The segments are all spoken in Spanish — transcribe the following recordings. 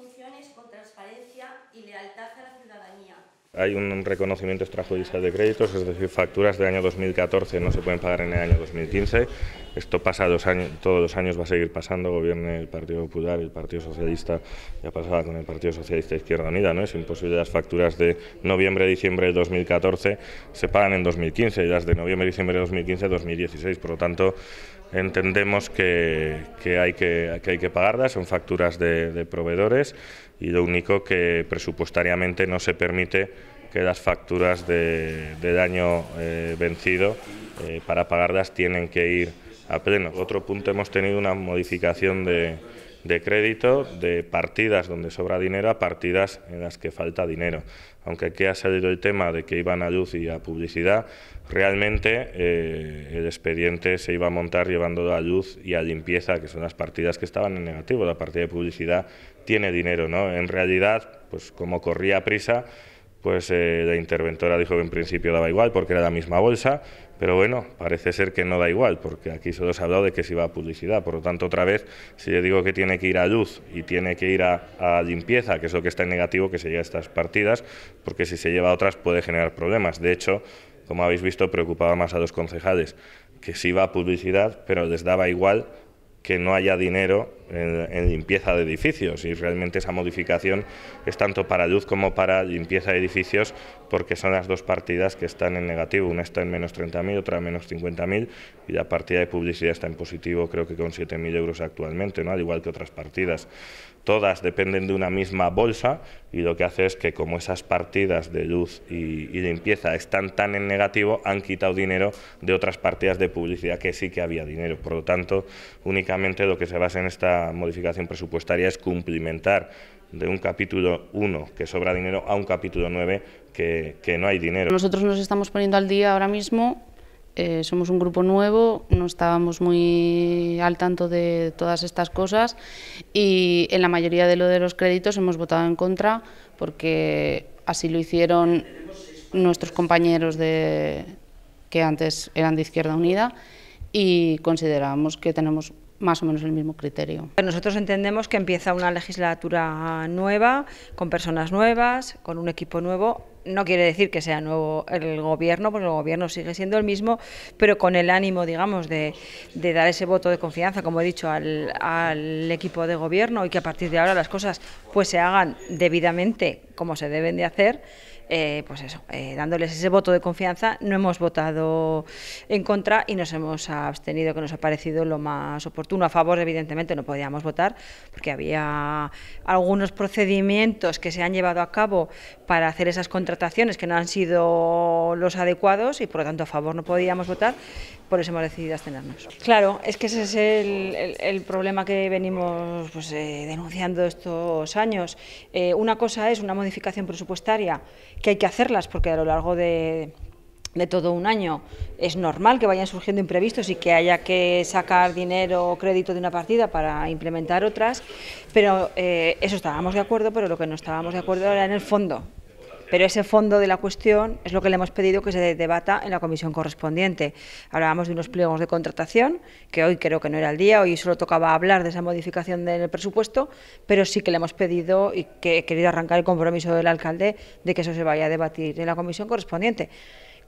funciones con transparencia y lealtad a la ciudadanía, hay un reconocimiento extrajudicial de créditos, es decir, facturas del año 2014 no se pueden pagar en el año 2015. Esto pasa dos años, todos los años va a seguir pasando, gobierne el Partido Popular, el Partido Socialista, ya pasaba con el Partido Socialista Izquierda Unida, ¿no? Es imposible las facturas de noviembre, diciembre de 2014 se pagan en 2015 y las de noviembre, diciembre de 2015, 2016. Por lo tanto, entendemos que, hay, que, hay que pagarlas, son facturas de proveedores y lo único que presupuestariamente no se permite que las facturas de, daño eh, vencido eh, para pagarlas tienen que ir a pleno. Otro punto hemos tenido una modificación de, de crédito de partidas donde sobra dinero a partidas en las que falta dinero. Aunque aquí ha salido el tema de que iban a luz y a publicidad, realmente eh, el expediente se iba a montar llevando a luz y a limpieza, que son las partidas que estaban en negativo. La partida de publicidad tiene dinero, ¿no? En realidad, pues como corría prisa, pues eh, la interventora dijo que en principio daba igual porque era la misma bolsa, pero bueno, parece ser que no da igual, porque aquí solo se ha hablado de que si va a publicidad. Por lo tanto, otra vez, si yo digo que tiene que ir a luz y tiene que ir a, limpieza, que es lo que está en negativo, que se lleva estas partidas, porque si se lleva a otras puede generar problemas. De hecho, como habéis visto, preocupaba más a los concejales que si va a publicidad, pero les daba igual que no haya dinero en, limpieza de edificios y realmente esa modificación es tanto para luz como para limpieza de edificios porque son las dos partidas que están en negativo, una está en menos 30.000, otra en menos 50.000 y la partida de publicidad está en positivo creo que con 7.000 euros actualmente, ¿no? al igual que otras partidas. Todas dependen de una misma bolsa y lo que hace es que como esas partidas de luz y limpieza están tan en negativo, han quitado dinero de otras partidas de publicidad que sí que había dinero. Por lo tanto, únicamente lo que se basa en esta modificación presupuestaria es cumplimentar de un capítulo 1 que sobra dinero a un capítulo 9 que, no hay dinero. Nosotros nos estamos poniendo al día ahora mismo, eh, somos un grupo nuevo, no estábamos muy al tanto de todas estas cosas y en la mayoría de lo de los créditos hemos votado en contra porque así lo hicieron nuestros compañeros de, que antes eran de Izquierda Unida y consideramos que tenemos más o menos el mismo criterio. Nosotros entendemos que empieza una legislatura nueva, con personas nuevas, con un equipo nuevo, no quiere decir que sea nuevo el gobierno, porque el gobierno sigue siendo el mismo, pero con el ánimo, digamos, de, dar ese voto de confianza, como he dicho, al, equipo de gobierno y que a partir de ahora las cosas pues se hagan debidamente como se deben de hacer. Eh, pues eso, eh, dándoles ese voto de confianza, no hemos votado en contra y nos hemos abstenido, que nos ha parecido lo más oportuno. A favor, evidentemente, no podíamos votar porque había algunos procedimientos que se han llevado a cabo para hacer esas contrataciones que no han sido los adecuados y por lo tanto a favor no podíamos votar, por eso hemos decidido abstenernos. Claro, es que ese es el, problema que venimos pues, eh, denunciando estos años. Eh, una cosa es una modificación presupuestaria, que hay que hacerlas porque a lo largo de, todo un año. Es normal que vayan surgiendo imprevistos y que haya que sacar dinero o crédito de una partida para implementar otras, pero eh, eso estábamos de acuerdo, pero lo que no estábamos de acuerdo era en el fondo, pero ese fondo de la cuestión es lo que le hemos pedido que se debata en la comisión correspondiente. Hablábamos de unos pliegos de contratación, que hoy creo que no era el día, hoy solo tocaba hablar de esa modificación del presupuesto, pero sí que le hemos pedido y que he querido arrancar el compromiso del alcalde de que eso se vaya a debatir en la comisión correspondiente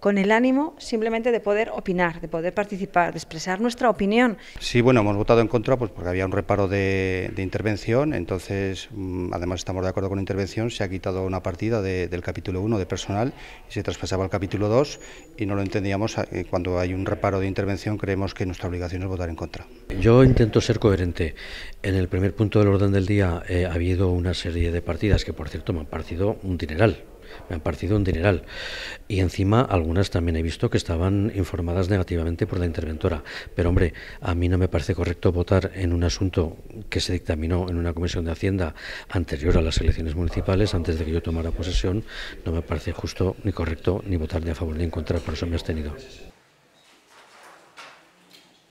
con el ánimo simplemente de poder opinar, de poder participar, de expresar nuestra opinión. Sí, bueno, hemos votado en contra pues porque había un reparo de, intervención, entonces, mm, además estamos de acuerdo con la intervención, se ha quitado una partida del capítulo 1 de personal y se traspasaba al capítulo 2 y no lo entendíamos, ah, eh, cuando hay un reparo de intervención creemos que nuestra obligación es votar en contra. Yo intento ser coherente. En el primer punto del orden del día eh, ha habido una serie de partidas que, por cierto, me han partido un dineral me han parecido un dineral. Y encima algunas también he visto que estaban informadas negativamente por la interventora. Pero hombre, a mí no me parece correcto votar en un asunto que se dictaminó en una comisión de Hacienda anterior a las elecciones municipales, antes de que yo tomara posesión. No me parece justo ni correcto ni votar ni a favor ni en contra, por eso me has tenido.